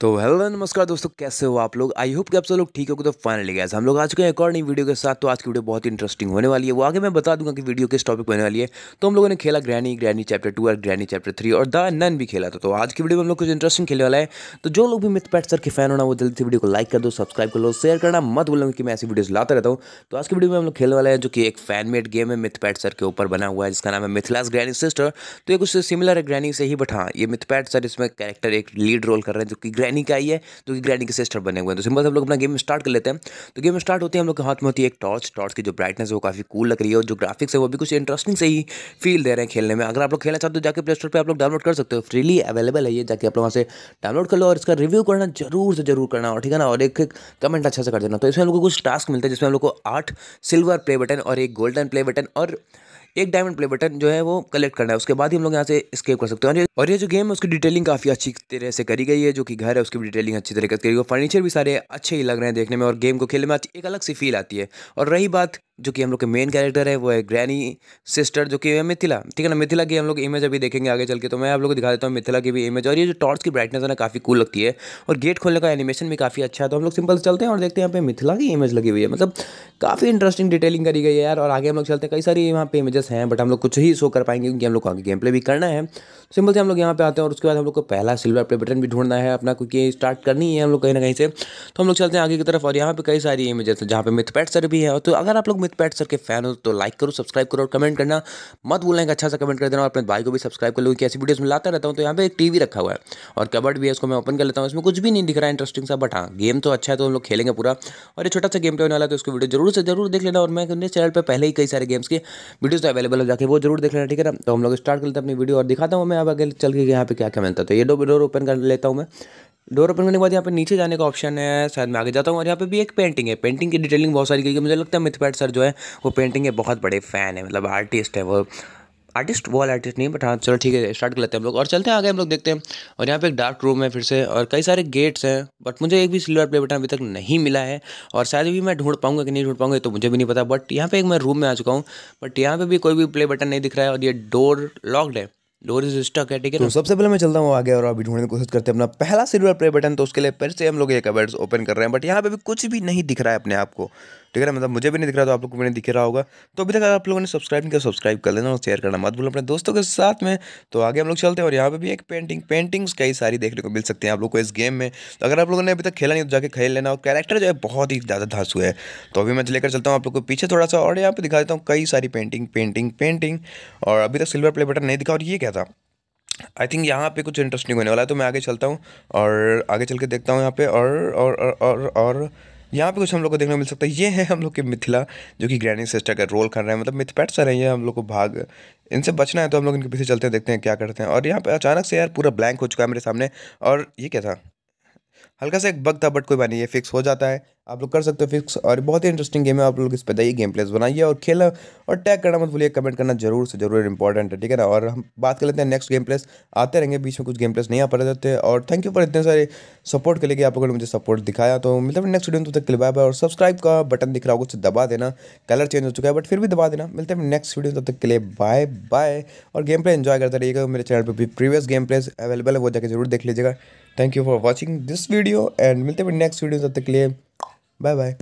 तो हेलो नमस्कार दोस्तों कैसे हो आप लोग आई होप कि आप सब लोग ठीक हो तो फाइनली गया हम लोग आज के एक और नई वीडियो के साथ तो आज की वीडियो बहुत इंटरेस्टिंग होने वाली है वो आगे मैं बता दूंगा कि वीडियो किस टॉपिक होने वाली है तो हम लोगों ने खेला ग्रैनी ग्रैनी चैप्टर टू और ग्रैनी चैप्टर थ्री और द नन भी खेला था तो आज की वीडियो में हम लोग कुछ इंटरेस्टिंग खेलने वाला है तो जो लोग भी मिथ पैट सर के फैन होना वो जल्दी से वीडियो को लाइक कर दो सब्सक्राइब कर लो शेयर करना मत बोलो कि मैं ऐसी वीडियोज लाता रहता हूँ तो आज की वीडियो में हम लोग खेलने वाला है जो कि एक फैन मेड गेम है मित पैट सर के ऊपर बना हुआ है जिसका नाम है मिथिलास ग्रैनी सिस्टर तो ये कुछ सिमिलर है ग्रैनी से ही बट हाँ ये मित पैट सर इसमें कैरेक्टर एक लीड रोल कर रहे हैं जो कि ग्रैनी का ही है जो कि ग्रैनी के सिस्टर बने हुए हैं तो सिंपल हम लोग अपना गेम स्टार्ट कर लेते हैं तो गेम स्टार्ट होती है हम लोग के हाथ में होती है एक टॉर्च टॉर्च की जो ब्राइटनेस है वो काफ़ी कूल लग रही है और जो ग्राफिक्स है वो भी कुछ इंटरेस्टिंग से ही फील दे रहे हैं खेलने में अगर आप लोग खेलना चाहते हो जाकर प्ले स्टोर पर आप लोग डाउनलोड कर सकते हो फ्रीली अवेलेबल है ये जाकर आप लोग वहाँ से डाउनलोड कर लो और इसका रिव्यू करना जरूर से जरूर करना और ठीक है ना और एक कमेंट अच्छा से कर देना तो इसमें हम लोग को कुछ टास्क मिलते हैं जिसमें हम लोग को आठ सिल्वर प्ले बटन और एक गोल्डन प्ले बटन और एक डायमंड प्ले बटन जो है वो कलेक्ट करना है उसके बाद ही हम लोग यहाँ से स्केप कर सकते हैं और ये जो गेम है उसकी डिटेलिंग काफ़ी अच्छी तरह से करी गई है जो कि घर है उसकी डिटेलिंग अच्छी तरीके से करी गई फर्नीचर भी सारे अच्छे ही लग रहे हैं देखने में और गेम को खेलने में एक अलग सी फील आती है और रही बात जो कि हम लोग के मेन कैरेक्टर है वो है ग्रैनी सिस्टर जो कि है मिथिला ठीक है ना मिथिला की हम लोग इमेज अभी देखेंगे आगे चल के तो मैं आप लोग को दिखा देता हूँ मिथिला की भी इमेज और ये जो टॉर्च की ब्राइटनेस है ना काफ़ी कूल लगती है और गेट खोलने का एनिमेशन भी काफ़ी अच्छा है तो हम लोग सिंपल चलते हैं और देखते हैं यहाँ पे मिथिला की इमेज लगी हुई है मतलब काफ़ी इंटरेस्टिंग डिटेलिंग करी गई है यार और आगे हम लोग चलते हैं कई सारी यहाँ पे इमेजेस हैं बट हम लोग कुछ ही शो कर पाएंगे क्योंकि हम लोग को आगे गेम प्ले भी करना है सिंपल से हम लोग यहाँ पे आते हैं और उसके बाद हम लोग को पहला सिल्वर प्ले बटन भी ढूंढना है अपना क्योंकि स्टार्ट करनी है हम लोग कहीं ना कहीं से तो हम लोग चलते हैं आगे की तरफ और यहाँ पे कई सारी इमेजेस हैं जहाँ पे मिथपैट सर भी है तो अगर आप लोग मिथ पैट सर के फैन हो तो लाइक करो सब्सक्राइब करो और कमेंट करना मत बोलना अच्छा सा कमेंट कर देना और अपने भाई को भी सब्सक्राइब कर लो कि ऐसी वीडियोस में लाता रहता हूँ तो यहाँ पे एक टीवी रखा हुआ है और कबड्ड भी है उसको मैं ओपन कर लेता हूँ इसमें कुछ भी नहीं दिख रहा है इंटरेस्टिंग सा बट हाँ गेम तो अच्छा है तो हम लोग खेलेंगे पूरा और ये छोटा सा गेम प्ले होने वाला तो उसको वीडियो जरूर से जरूर देख लेना और मैं अपने चैनल पर पहले ही कई सारे गेम्स के वीडियोज तो अवेलेबल हो जाकर वो जरूर देख लेना ठीक है ना तो हम लोग स्टार्ट कर लेते हैं अपनी वीडियो और दिखाता हूँ मैं अब आगे चल के यहाँ पे क्या क्या मिलता है तो ये दो डोर ओपन कर लेता हूँ मैं डोर ओपन करने के बाद यहाँ पे नीचे जाने का ऑप्शन है शायद मैं आगे जाता हूँ और यहाँ पे भी एक पेंटिंग है पेंटिंग की डिटेलिंग बहुत सारी की मुझे लगता है मिथपैट सर जो है वो पेंटिंग के बहुत बड़े फ़ैन है मतलब आर्टिस्ट है वो आर्टिस्ट वॉल आर्टिस्ट नहीं बट हाँ चलो ठीक है स्टार्ट कर लेते हैं हम लोग और चलते हैं आगे हम लोग देखते हैं और यहाँ पे एक डार्क रूम है फिर से और कई सारे गेट्स हैं बट मुझे एक भी सिल्वर प्ले बटन अभी तक नहीं मिला है और शायद भी मैं ढूंढ पाऊंगा कि नहीं ढूंढ पाऊंगा तो मुझे भी नहीं पता बट यहाँ पे एक मैं रूम में आ चुका हूँ बट यहाँ पे भी कोई भी प्ले बटन नहीं दिख रहा है और ये डोर लॉकड है तो सबसे पहले मैं चलता हूँ आगे और अभी ढूंढने की कोशिश करते हैं अपना पहला सिल्वर प्ले बटन तो उसके लिए फिर से हम लोग एक अवेड्स ओपन कर रहे हैं बट यहाँ पे भी कुछ भी नहीं दिख रहा है अपने आप को ठीक है ना मतलब मुझे भी नहीं दिख रहा तो आप लोग को भी नहीं दिख रहा होगा तो अभी तक अगर आप लोगों ने सब्सक्राइब नहीं किया सब्सक्राइब कर लेना और शेयर करना मत भूलो अपने दोस्तों के साथ में तो आगे हम लोग चलते हैं और यहाँ पर भी एक पेंटिंग पेंटिंग्स कई सारी देखने को मिल सकती हैं आप लोग को इस गेम में तो अगर आप लोगों ने अभी तक खेला नहीं तो जाकर खेल लेना और कैरेक्टर जो है बहुत ही ज़्यादा धांसू है तो अभी मैं लेकर चलता हूँ आप लोग को पीछे थोड़ा सा और यहाँ पर दिखा देता हूँ कई सारी पेंटिंग पेंटिंग पेंटिंग और अभी तक सिल्वर प्ले बटन नहीं दिखा और ये क्या था आई थिंक यहाँ पे कुछ इंटरेस्टिंग होने वाला है तो मैं आगे चलता हूँ और आगे चल के देखता हूँ यहाँ पे और और और और, और यहाँ पे कुछ हम लोग को देखने को मिल सकता है ये है हम लोग के मिथिला जो कि ग्रैंडिंग सिस्टर का रोल कर रहे हैं मतलब मिथपैट्स आ हैं है हम लोग को भाग इनसे बचना है तो हम लोग इनके पीछे चलते हैं देखते हैं क्या करते हैं और यहाँ पे अचानक से यार पूरा ब्लैंक हो चुका है मेरे सामने और ये क्या था हल्का सा एक बग था बट कोई बात नहीं ये फिक्स हो जाता है आप लोग कर सकते हो फिक्स और बहुत ही इंटरेस्टिंग गेम है आप लोग इस पर जाइए गेम प्लेस बनाइए और खेला और टैग करना मत भूलिए कमेंट करना जरूर से जरूर इंपॉर्टेंट है ठीक है ना और हम बात कर लेते हैं नेक्स्ट गेम प्लेस आते रहेंगे बीच में कुछ गेम प्लेस नहीं आ पा रहे थे और थैंक यू फॉर इतने सारे सपोर्ट के लिए आप लोगों ने मुझे सपोर्ट दिखाया तो है नेक्स्ट वीडियो में तक क्लिप है और सब्सक्राइब का बटन दिख रहा होगा उससे दबा देना कलर चेंज हो चुका है बट फिर भी दबा देना मिलते हैं नेक्स्ट वीडियो तब तक के लिए बाय बाय और गेम प्ले इन्जॉय करते रहिएगा मेरे चैनल पर भी प्रीवियस गेम प्लेस अवेलेबल है वो जाकर जरूर देख लीजिएगा thank you for watching this video and मिलते हैं नेक्स्ट वीडियो तब तक के लिए 拜拜。